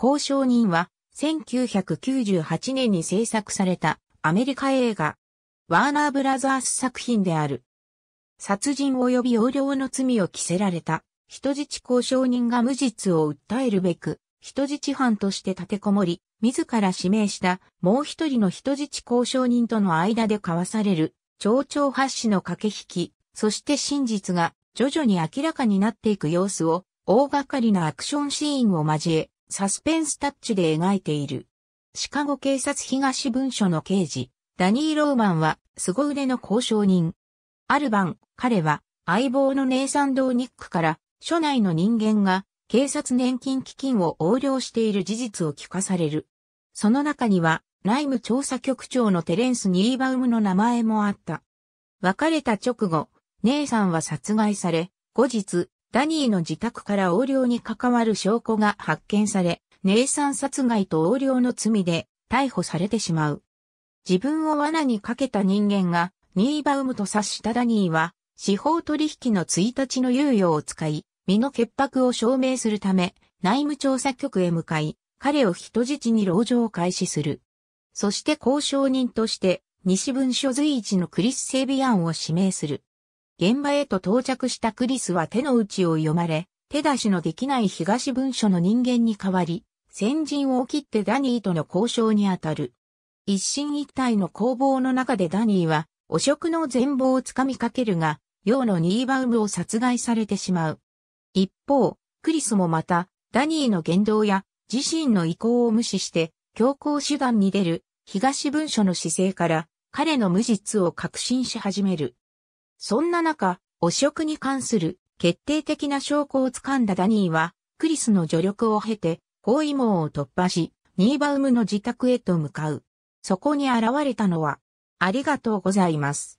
交渉人は、1998年に制作されたアメリカ映画、ワーナーブラザース作品である。殺人及び横領の罪を着せられた人質交渉人が無実を訴えるべく、人質犯として立てこもり、自ら指名したもう一人の人質交渉人との間で交わされる、町長発死の駆け引き、そして真実が徐々に明らかになっていく様子を、大掛かりなアクションシーンを交え、サスペンスタッチで描いている。シカゴ警察東文書の刑事、ダニー・ローマンは凄腕の交渉人。ある晩、彼は相棒のネイサン・ドーニックから署内の人間が警察年金基金を横領している事実を聞かされる。その中には、内務調査局長のテレンス・ニーバウムの名前もあった。別れた直後、姉さんは殺害され、後日、ダニーの自宅から横領に関わる証拠が発見され、ネイサン殺害と横領の罪で逮捕されてしまう。自分を罠にかけた人間がニーバウムと察したダニーは、司法取引の1日の猶予を使い、身の潔白を証明するため、内務調査局へ向かい、彼を人質に牢状を開始する。そして交渉人として、西文書随一のクリス・セビアンを指名する。現場へと到着したクリスは手の内を読まれ、手出しのできない東文書の人間に代わり、先陣を切ってダニーとの交渉にあたる。一進一退の攻防の中でダニーは、汚職の全貌をつかみかけるが、用のニーバウムを殺害されてしまう。一方、クリスもまた、ダニーの言動や自身の意向を無視して強行手段に出る東文書の姿勢から彼の無実を確信し始める。そんな中、汚職に関する決定的な証拠をつかんだダニーは、クリスの助力を経て、包囲網を突破し、ニーバウムの自宅へと向かう。そこに現れたのは、ありがとうございます。